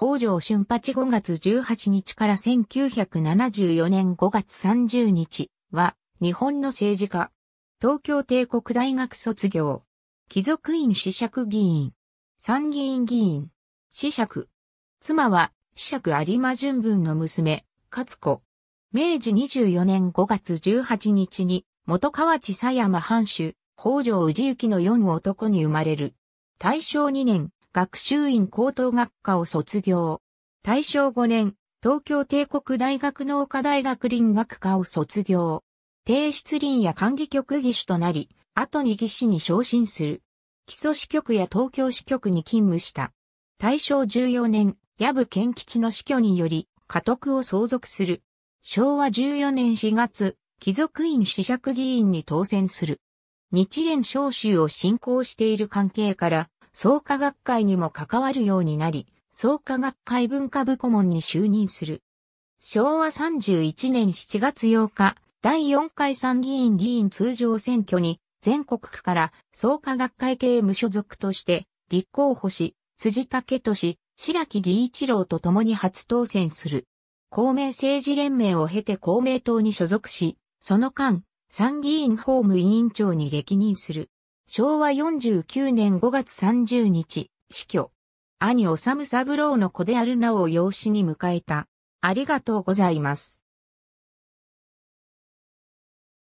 北条春八5月18日から1974年5月30日は、日本の政治家。東京帝国大学卒業。貴族院子爵議員。参議院議員。子爵。妻は、子爵有馬純文の娘、勝子。明治24年5月18日に、元河内狭山藩主、北条氏行の4男に生まれる。大正2年、学習院高等学科を卒業。大正5年、東京帝国大学農科大学林学科を卒業。提出林や管理局技師となり、後に技師に昇進する。基礎支局や東京支局に勤務した。大正14年、矢部健吉の死去により、家督を相続する。昭和14年4月、貴族院子爵議員に当選する。日蓮召集を進行している関係から、創価学会にも関わるようになり、創価学会文化部顧問に就任する。昭和31年7月8日、第4回参議院議員通常選挙に、全国区から創価学会系無所属として、立候補し、辻武俊、白木義一郎と共に初当選する。公明政治連盟を経て公明党に所属し、その間、参議院法務委員長に歴任する。昭和49年5月30日、死去。兄治三郎の子であるなお養子に迎えた。ありがとうございます。